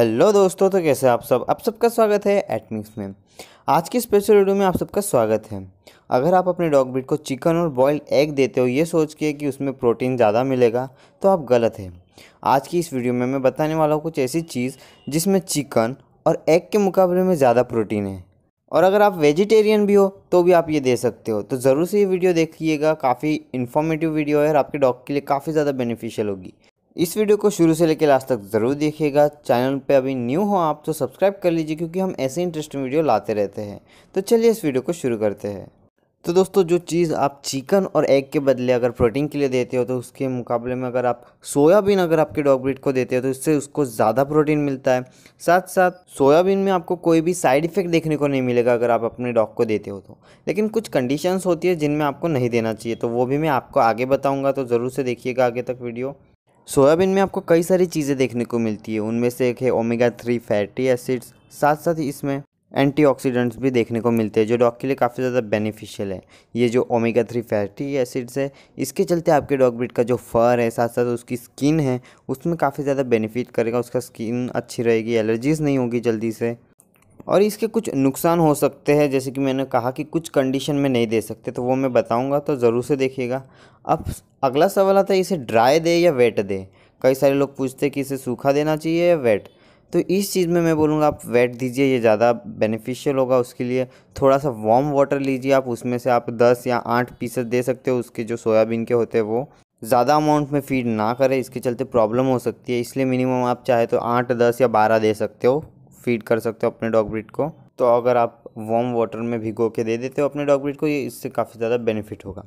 hello दोस्तों तो कैसे आप सब आप सबका स्वागत है एटमिक्स में आज की स्पेशल वीडियो में आप सबका स्वागत है अगर आप अपने डॉग ब्रीड को चिकन और बॉयल्ड एग देते हो ये सोच के कि उसमें प्रोटीन ज़्यादा मिलेगा तो आप गलत हैं आज की इस वीडियो में मैं बताने वाला हूँ कुछ ऐसी चीज़ जिसमें चिकन और एग के मुकाबले में ज़्यादा प्रोटीन है और अगर आप वेजिटेरियन भी हो तो भी आप ये दे सकते हो तो ज़रूर से ये वीडियो देखिएगा काफ़ी इन्फॉर्मेटिव वीडियो है और आपके डॉग के लिए काफ़ी ज़्यादा बेनिफिशियल होगी इस वीडियो को शुरू से लेकर लास्ट तक ज़रूर देखिएगा चैनल पे अभी न्यू हो आप तो सब्सक्राइब कर लीजिए क्योंकि हम ऐसे इंटरेस्टिंग वीडियो लाते रहते हैं तो चलिए इस वीडियो को शुरू करते हैं तो दोस्तों जो चीज़ आप चिकन और एग के बदले अगर प्रोटीन के लिए देते हो तो उसके मुकाबले में अगर आप सोयाबीन अगर आपके डॉग ब्रीड को देते हो तो इससे उसको ज़्यादा प्रोटीन मिलता है साथ साथ सोयाबीन में आपको कोई भी साइड इफ़ेक्ट देखने को नहीं मिलेगा अगर आप अपने डॉग को देते हो तो लेकिन कुछ कंडीशंस होती है जिनमें आपको नहीं देना चाहिए तो वो भी मैं आपको आगे बताऊँगा तो ज़रूर से देखिएगा आगे तक वीडियो सोयाबीन में आपको कई सारी चीज़ें देखने को मिलती है उनमें से एक है ओमेगा थ्री फैटी एसिड्स साथ साथ ही इसमें एंटीऑक्सीडेंट्स भी देखने को मिलते हैं जो डॉग के लिए काफ़ी ज़्यादा बेनिफिशियल है ये जो ओमेगा थ्री फैटी एसिड्स है इसके चलते आपके डॉग ब्रिड का जो फर है साथ साथ उसकी स्किन है उसमें काफ़ी ज़्यादा बेनिफिट करेगा उसका स्किन अच्छी रहेगी एलर्जीज़ नहीं होगी जल्दी से और इसके कुछ नुकसान हो सकते हैं जैसे कि मैंने कहा कि कुछ कंडीशन में नहीं दे सकते तो वो मैं बताऊंगा तो ज़रूर से देखिएगा अब अगला सवाल आता है इसे ड्राई दे या वेट दे कई सारे लोग पूछते हैं कि इसे सूखा देना चाहिए या वेट तो इस चीज़ में मैं बोलूँगा आप वेट दीजिए ये ज़्यादा बेनिफिशियल होगा उसके लिए थोड़ा सा वार्म वाटर लीजिए आप उसमें से आप दस या आठ पीसेस दे सकते हो उसके जो सोयाबीन के होते हैं वो ज़्यादा अमाउंट में फीड ना करें इसके चलते प्रॉब्लम हो सकती है इसलिए मिनिमम आप चाहे तो आठ दस या बारह दे सकते हो फीड कर सकते हो अपने डॉग ब्रीड को तो अगर आप वार्म वाटर में भिगो के दे देते हो अपने डॉग ब्रीड को ये इससे काफ़ी ज़्यादा बेनिफिट होगा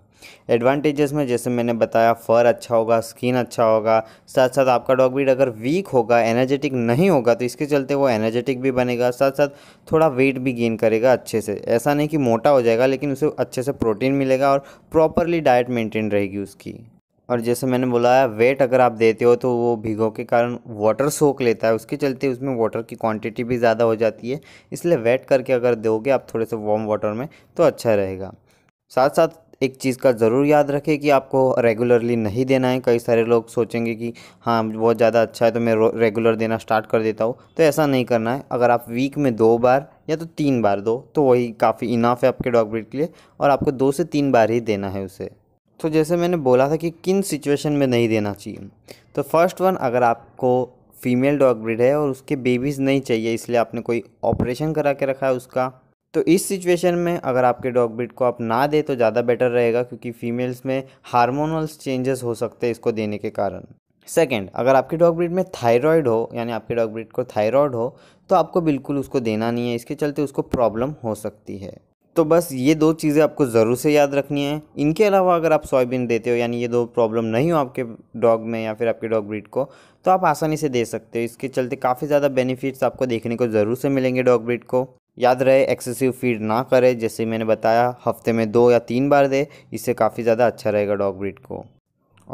एडवांटेजेस में जैसे मैंने बताया फ़र अच्छा होगा स्किन अच्छा होगा साथ साथ आपका डॉग ब्रीड अगर वीक होगा एनर्जेटिक नहीं होगा तो इसके चलते वो एनर्जेटिक भी बनेगा साथ साथ थोड़ा वेट भी गेन करेगा अच्छे से ऐसा नहीं कि मोटा हो जाएगा लेकिन उसे अच्छे से प्रोटीन मिलेगा और प्रॉपरली डाइट मेंटेन रहेगी उसकी और जैसे मैंने बोला वेट अगर आप देते हो तो वो भिगो के कारण वाटर सोख लेता है उसके चलते उसमें वाटर की क्वांटिटी भी ज़्यादा हो जाती है इसलिए वेट करके अगर दोगे आप थोड़े से वार्म वाटर में तो अच्छा रहेगा साथ साथ एक चीज़ का ज़रूर याद रखें कि आपको रेगुलरली नहीं देना है कई सारे लोग सोचेंगे कि हाँ बहुत ज़्यादा अच्छा है तो मैं रेगुलर देना स्टार्ट कर देता हूँ तो ऐसा नहीं करना है अगर आप वीक में दो बार या तो तीन बार दो तो वही काफ़ी इनाफ है आपके डॉग ब्रीड के लिए और आपको दो से तीन बार ही देना है उसे तो जैसे मैंने बोला था कि किन सिचुएशन में नहीं देना चाहिए तो फर्स्ट वन अगर आपको फीमेल डॉग ब्रीड है और उसके बेबीज़ नहीं चाहिए इसलिए आपने कोई ऑपरेशन करा के रखा है उसका तो इस सिचुएशन में अगर आपके डॉग ब्रीड को आप ना दें तो ज़्यादा बेटर रहेगा क्योंकि फ़ीमेल्स में हार्मोनल्स चेंजेस हो सकते हैं इसको देने के कारण सेकेंड अगर आपके डॉग ब्रीड में थायराइड हो यानी आपके डॉग ब्रीड को थायराइड हो तो आपको बिल्कुल उसको देना नहीं है इसके चलते उसको प्रॉब्लम हो सकती है तो बस ये दो चीज़ें आपको ज़रूर से याद रखनी है इनके अलावा अगर आप सोयाबीन देते हो यानी ये दो प्रॉब्लम नहीं हो आपके डॉग में या फिर आपके डॉग ब्रीड को तो आप आसानी से दे सकते हो इसके चलते काफ़ी ज़्यादा बेनिफिट्स आपको देखने को ज़रूर से मिलेंगे डॉग ब्रीड को याद रहे एक्सेसिव फीड ना करें जैसे मैंने बताया हफ्ते में दो या तीन बार दे इससे काफ़ी ज़्यादा अच्छा रहेगा डॉग ब्रीड को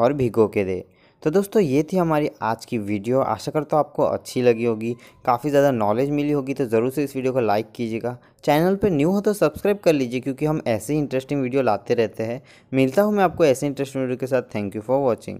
और भिगो के दे तो दोस्तों ये थी हमारी आज की वीडियो आशा करता हूँ आपको अच्छी लगी होगी काफ़ी ज़्यादा नॉलेज मिली होगी तो ज़रूर से इस वीडियो को लाइक कीजिएगा चैनल पर न्यू हो तो सब्सक्राइब कर लीजिए क्योंकि हम ऐसे ही इंटरेस्टिंग वीडियो लाते रहते हैं मिलता हूँ मैं आपको ऐसे इंटरेस्टिंग वीडियो के साथ थैंक यू फॉर वॉचिंग